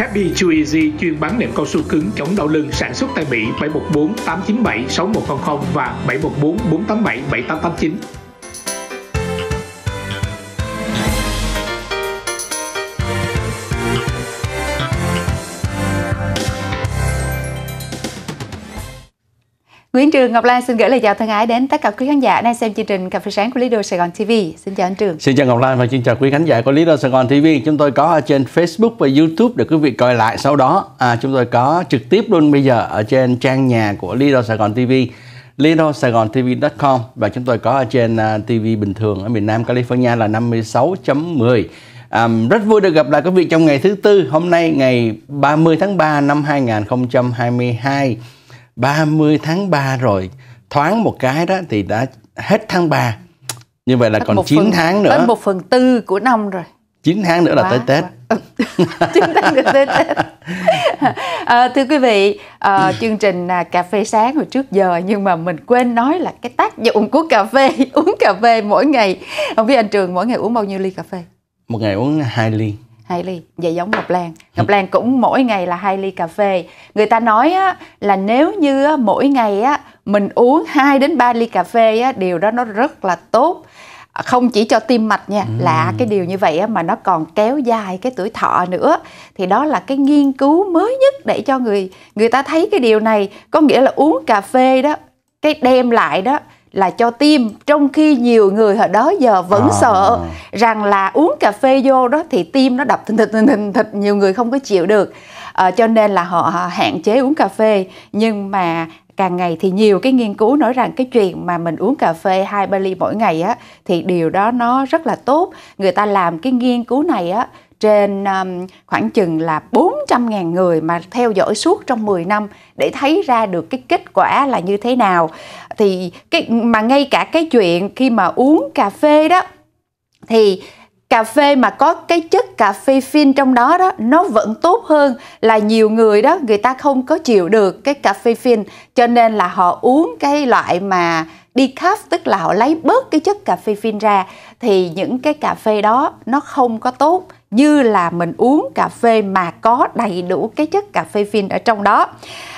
Happy Chew Easy chuyên bán nệm cao su cứng chống đau lưng sản xuất tại Mỹ 714 897 6100 và 714 487 7889. Nguyễn Trường Ngọc Lan xin gửi lời chào thân ái đến tất cả quý khán giả đang xem chương trình Cà phê sáng của Lido Sài Gòn TV. Xin chào anh Trường. Xin chào Ngọc Lan và xin chào quý khán giả của Lido Sài Gòn TV. Chúng tôi có ở trên Facebook và YouTube để quý vị coi lại. Sau đó à, chúng tôi có trực tiếp luôn bây giờ ở trên trang nhà của Lido Sài Gòn TV lido Gòn tv com và chúng tôi có ở trên à, TV bình thường ở miền Nam California là 56.10. Um, à, rất vui được gặp lại quý vị trong ngày thứ tư, hôm nay ngày 30 tháng 3 năm 2022. 30 tháng 3 rồi thoáng một cái đó thì đã hết tháng 3 như vậy là hết còn 9 phần, tháng nữa hết một phần tư của năm rồi 9 tháng nữa là tới Tết ừ, Chín tháng nữa tới Tết à, Thưa quý vị, à, chương trình à, Cà phê sáng hồi trước giờ Nhưng mà mình quên nói là cái tác dụng của cà phê Uống cà phê mỗi ngày Không biết anh Trường mỗi ngày uống bao nhiêu ly cà phê? Một ngày uống 2 ly hai ly vậy giống ngọc lan ừ. ngọc lan cũng mỗi ngày là hai ly cà phê người ta nói á, là nếu như á, mỗi ngày á, mình uống 2 đến 3 ly cà phê á, điều đó nó rất là tốt à, không chỉ cho tim mạch nha ừ. là cái điều như vậy á, mà nó còn kéo dài cái tuổi thọ nữa thì đó là cái nghiên cứu mới nhất để cho người người ta thấy cái điều này có nghĩa là uống cà phê đó cái đem lại đó là cho tim trong khi nhiều người hồi đó giờ vẫn à. sợ rằng là uống cà phê vô đó thì tim nó đập thình thịch thình thịch, nhiều người không có chịu được à, cho nên là họ hạn chế uống cà phê nhưng mà càng ngày thì nhiều cái nghiên cứu nói rằng cái chuyện mà mình uống cà phê hai ba ly mỗi ngày á thì điều đó nó rất là tốt người ta làm cái nghiên cứu này á trên um, khoảng chừng là 400.000 người mà theo dõi suốt trong 10 năm để thấy ra được cái kết quả là như thế nào. Thì cái mà ngay cả cái chuyện khi mà uống cà phê đó thì cà phê mà có cái chất cà phê phin trong đó đó nó vẫn tốt hơn là nhiều người đó người ta không có chịu được cái cà phê phin cho nên là họ uống cái loại mà decaf tức là họ lấy bớt cái chất cà phê phin ra thì những cái cà phê đó nó không có tốt như là mình uống cà phê mà có đầy đủ cái chất cà phê phin ở trong đó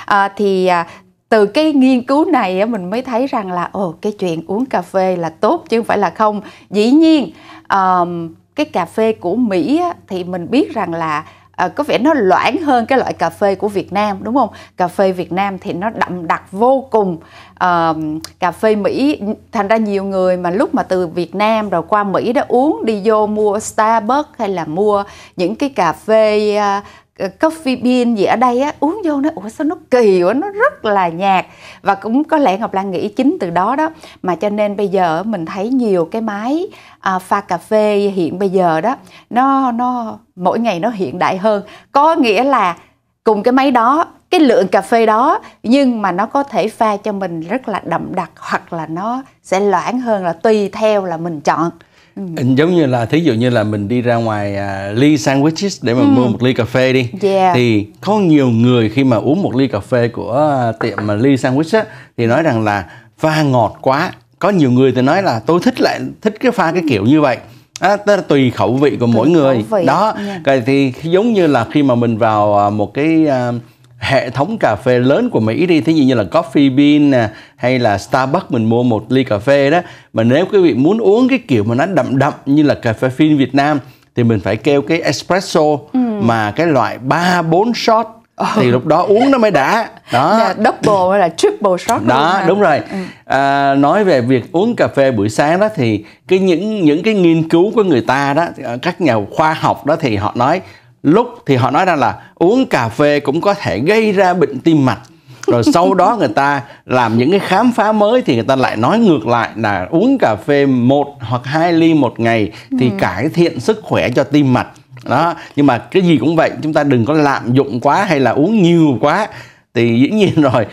à, thì à, từ cái nghiên cứu này mình mới thấy rằng là ồ cái chuyện uống cà phê là tốt chứ không phải là không dĩ nhiên um, cái cà phê của mỹ thì mình biết rằng là Ờ, có vẻ nó loãng hơn cái loại cà phê của Việt Nam đúng không? Cà phê Việt Nam thì nó đậm đặc vô cùng. À, cà phê Mỹ thành ra nhiều người mà lúc mà từ Việt Nam rồi qua Mỹ đã uống đi vô mua Starbucks hay là mua những cái cà phê à, Ờ, coffee bean gì ở đây á uống vô nó ủa sao nó kỳ quá nó rất là nhạt và cũng có lẽ ngọc lan nghĩ chính từ đó đó mà cho nên bây giờ mình thấy nhiều cái máy à, pha cà phê hiện bây giờ đó nó nó mỗi ngày nó hiện đại hơn có nghĩa là cùng cái máy đó cái lượng cà phê đó nhưng mà nó có thể pha cho mình rất là đậm đặc hoặc là nó sẽ loãng hơn là tùy theo là mình chọn Ừ. giống như là thí dụ như là mình đi ra ngoài uh, ly sandwiches để mà ừ. mua một ly cà phê đi yeah. thì có nhiều người khi mà uống một ly cà phê của uh, tiệm mà ly sandwich á thì nói rằng là pha ngọt quá có nhiều người thì nói là tôi thích lại thích cái pha cái kiểu như vậy À, tức là tùy khẩu vị của tùy mỗi người đó yeah. thì giống như là khi mà mình vào à, một cái uh, hệ thống cà phê lớn của Mỹ đi thế dụ như là Coffee Bean nè hay là Starbucks mình mua một ly cà phê đó mà nếu quý vị muốn uống cái kiểu mà nó đậm đậm như là cà phê phin Việt Nam thì mình phải kêu cái espresso ừ. mà cái loại 3 4 shot ừ. thì lúc đó uống nó mới đã đó yeah, dạ, double hay là triple shot đó đúng rồi ừ. à, nói về việc uống cà phê buổi sáng đó thì cái những những cái nghiên cứu của người ta đó các nhà khoa học đó thì họ nói lúc thì họ nói ra là uống cà phê cũng có thể gây ra bệnh tim mạch rồi sau đó người ta làm những cái khám phá mới thì người ta lại nói ngược lại là uống cà phê một hoặc hai ly một ngày thì ừ. cải thiện sức khỏe cho tim mạch đó nhưng mà cái gì cũng vậy chúng ta đừng có lạm dụng quá hay là uống nhiều quá thì dĩ nhiên rồi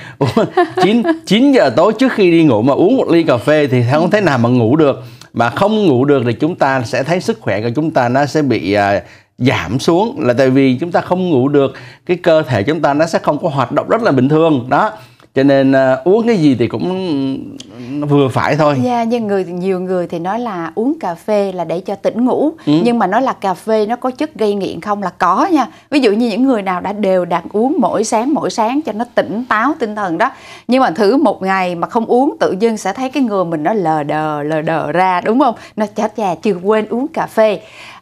9, 9 giờ tối trước khi đi ngủ mà uống một ly cà phê thì không thể nào mà ngủ được mà không ngủ được thì chúng ta sẽ thấy sức khỏe của chúng ta nó sẽ bị uh, giảm xuống là tại vì chúng ta không ngủ được cái cơ thể chúng ta nó sẽ không có hoạt động rất là bình thường đó cho nên uh, uống cái gì thì cũng vừa phải thôi. Dạ, yeah, nhưng người nhiều người thì nói là uống cà phê là để cho tỉnh ngủ, ừ. nhưng mà nói là cà phê nó có chất gây nghiện không là có nha. Ví dụ như những người nào đã đều đặn uống mỗi sáng mỗi sáng cho nó tỉnh táo tinh thần đó, nhưng mà thử một ngày mà không uống tự dưng sẽ thấy cái người mình nó lờ đờ lờ đờ ra đúng không? Nó chết già chưa quên uống cà phê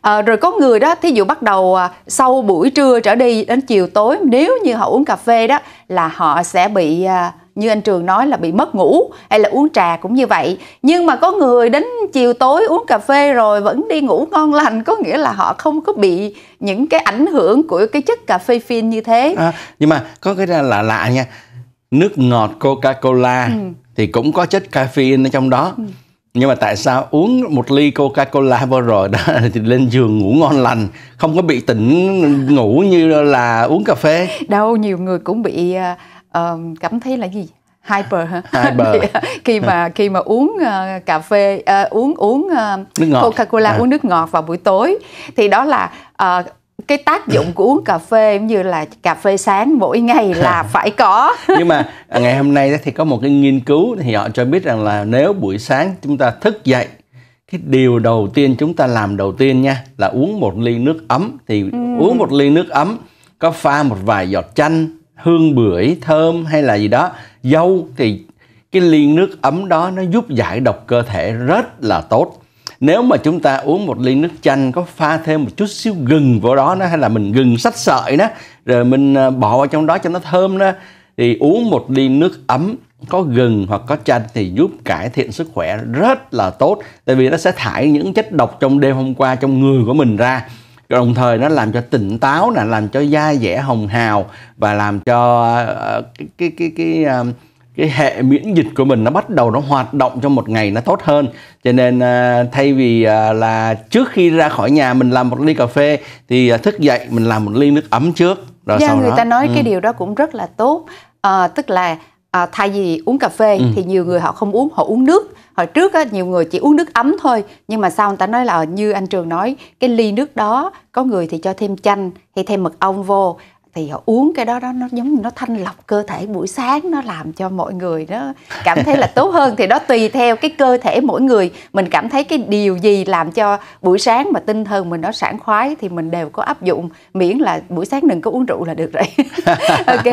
à, rồi có người đó thí dụ bắt đầu à, sau buổi trưa trở đi đến chiều tối nếu như họ uống cà phê đó là họ sẽ bị à, như anh trường nói là bị mất ngủ hay là uống trà cũng như vậy nhưng mà có người đến chiều tối uống cà phê rồi vẫn đi ngủ ngon lành có nghĩa là họ không có bị những cái ảnh hưởng của cái chất cà phê phin như thế à, nhưng mà có cái là lạ nha nước ngọt coca cola ừ. thì cũng có chất caffeine ở trong đó ừ nhưng mà tại sao uống một ly Coca-Cola vừa rồi đó thì lên giường ngủ ngon lành không có bị tỉnh ngủ như là uống cà phê đâu nhiều người cũng bị uh, cảm thấy là gì hyper hyper ờ, khi mà khi mà uống uh, cà phê uh, uống uống uh, Coca-Cola à. uống nước ngọt vào buổi tối thì đó là uh, cái tác dụng của uống cà phê cũng như là cà phê sáng mỗi ngày là phải có nhưng mà ngày hôm nay thì có một cái nghiên cứu thì họ cho biết rằng là nếu buổi sáng chúng ta thức dậy cái điều đầu tiên chúng ta làm đầu tiên nha là uống một ly nước ấm thì ừ. uống một ly nước ấm có pha một vài giọt chanh hương bưởi thơm hay là gì đó dâu thì cái ly nước ấm đó nó giúp giải độc cơ thể rất là tốt nếu mà chúng ta uống một ly nước chanh có pha thêm một chút xíu gừng vào đó nó hay là mình gừng sách sợi đó rồi mình à, bỏ vào trong đó cho nó thơm đó thì uống một ly nước ấm có gừng hoặc có chanh thì giúp cải thiện sức khỏe rất là tốt tại vì nó sẽ thải những chất độc trong đêm hôm qua trong người của mình ra đồng thời nó làm cho tỉnh táo là làm cho da dẻ hồng hào và làm cho uh, cái cái cái, cái à, cái hệ miễn dịch của mình nó bắt đầu nó hoạt động trong một ngày nó tốt hơn cho nên à, thay vì à, là trước khi ra khỏi nhà mình làm một ly cà phê thì à, thức dậy mình làm một ly nước ấm trước rồi yeah, dạ, sau người đó, ta nói ừ. cái điều đó cũng rất là tốt à, tức là à, thay vì uống cà phê ừ. thì nhiều người họ không uống họ uống nước hồi trước á, nhiều người chỉ uống nước ấm thôi nhưng mà sau người ta nói là như anh trường nói cái ly nước đó có người thì cho thêm chanh hay thêm mật ong vô thì họ uống cái đó đó nó giống như nó thanh lọc cơ thể buổi sáng nó làm cho mọi người nó cảm thấy là tốt hơn thì đó tùy theo cái cơ thể mỗi người mình cảm thấy cái điều gì làm cho buổi sáng mà tinh thần mình nó sảng khoái thì mình đều có áp dụng miễn là buổi sáng đừng có uống rượu là được rồi ok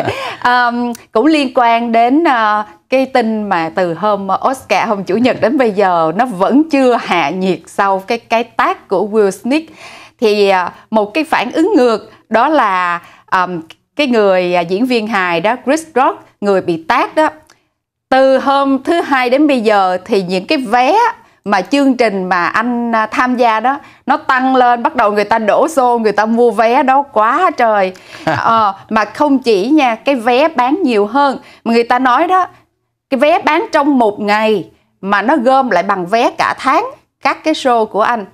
um, cũng liên quan đến uh, cái tin mà từ hôm Oscar hôm chủ nhật đến bây giờ nó vẫn chưa hạ nhiệt sau cái cái tác của Will Smith thì uh, một cái phản ứng ngược đó là um, cái người à, diễn viên hài đó Chris Rock người bị tát đó từ hôm thứ hai đến bây giờ thì những cái vé mà chương trình mà anh à, tham gia đó nó tăng lên bắt đầu người ta đổ xô người ta mua vé đó quá trời ờ, mà không chỉ nha cái vé bán nhiều hơn mà người ta nói đó cái vé bán trong một ngày mà nó gom lại bằng vé cả tháng các cái show của anh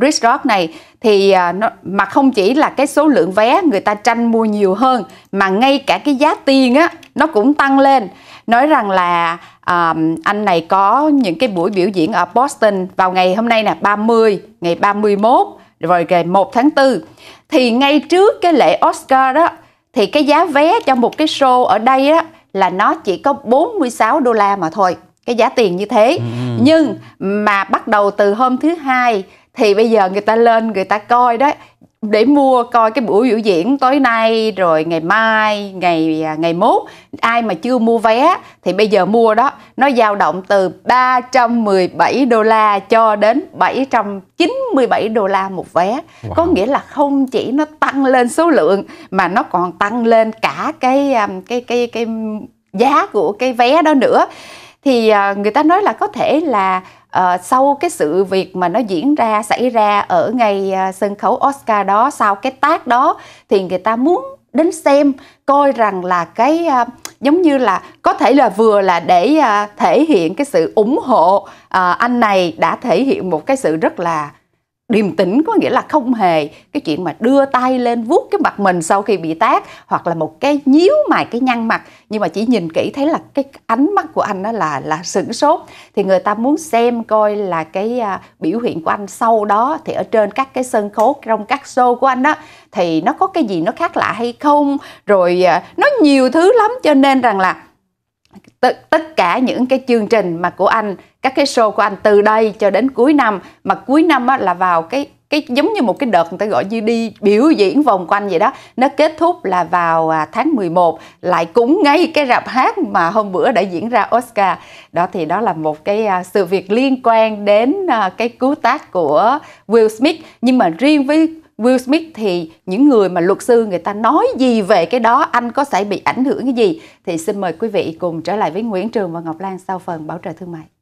Chris Rock này thì à, nó, mà không chỉ là cái số lượng vé người ta tranh mua nhiều hơn mà ngay cả cái giá tiền á nó cũng tăng lên nói rằng là um, anh này có những cái buổi biểu diễn ở Boston vào ngày hôm nay là 30 ngày 31 rồi ngày 1 tháng 4 thì ngay trước cái lễ Oscar đó thì cái giá vé cho một cái show ở đây á là nó chỉ có 46 đô la mà thôi cái giá tiền như thế ừ. ừ. nhưng mà bắt đầu từ hôm thứ hai thì bây giờ người ta lên người ta coi đó để mua coi cái buổi biểu diễn tối nay rồi ngày mai ngày à, ngày mốt ai mà chưa mua vé thì bây giờ mua đó nó dao động từ 317 đô la cho đến 797 đô la một vé wow. có nghĩa là không chỉ nó tăng lên số lượng mà nó còn tăng lên cả cái à, cái cái cái giá của cái vé đó nữa thì à, người ta nói là có thể là Ờ, sau cái sự việc mà nó diễn ra xảy ra ở ngày uh, à, sân khấu Oscar đó sau cái tác đó thì người ta muốn đến xem coi rằng là cái uh, giống như là có thể là vừa là để uh, thể hiện cái sự ủng hộ uh, anh này đã thể hiện một cái sự rất là điềm tĩnh có nghĩa là không hề cái chuyện mà đưa tay lên vuốt cái mặt mình sau khi bị tát hoặc là một cái nhíu mày cái nhăn mặt nhưng mà chỉ nhìn kỹ thấy là cái ánh mắt của anh đó là là sửng sốt thì người ta muốn xem coi là cái à, biểu hiện của anh sau đó thì ở trên các cái sân khấu trong các show của anh đó thì nó có cái gì nó khác lạ hay không rồi à, nó nhiều thứ lắm cho nên rằng là tất tất cả những cái chương trình mà của anh các cái show của anh từ đây cho đến cuối năm mà cuối năm á, là vào cái cái giống như một cái đợt người ta gọi như đi biểu diễn vòng quanh vậy đó nó kết thúc là vào à, tháng 11 lại cũng ngay cái rạp hát mà hôm bữa đã diễn ra Oscar đó thì đó là một cái à, sự việc liên quan đến à, cái cứu tác của Will Smith nhưng mà riêng với Will Smith thì những người mà luật sư người ta nói gì về cái đó anh có sẽ bị ảnh hưởng cái gì thì xin mời quý vị cùng trở lại với Nguyễn Trường và Ngọc Lan sau phần bảo trợ thương mại.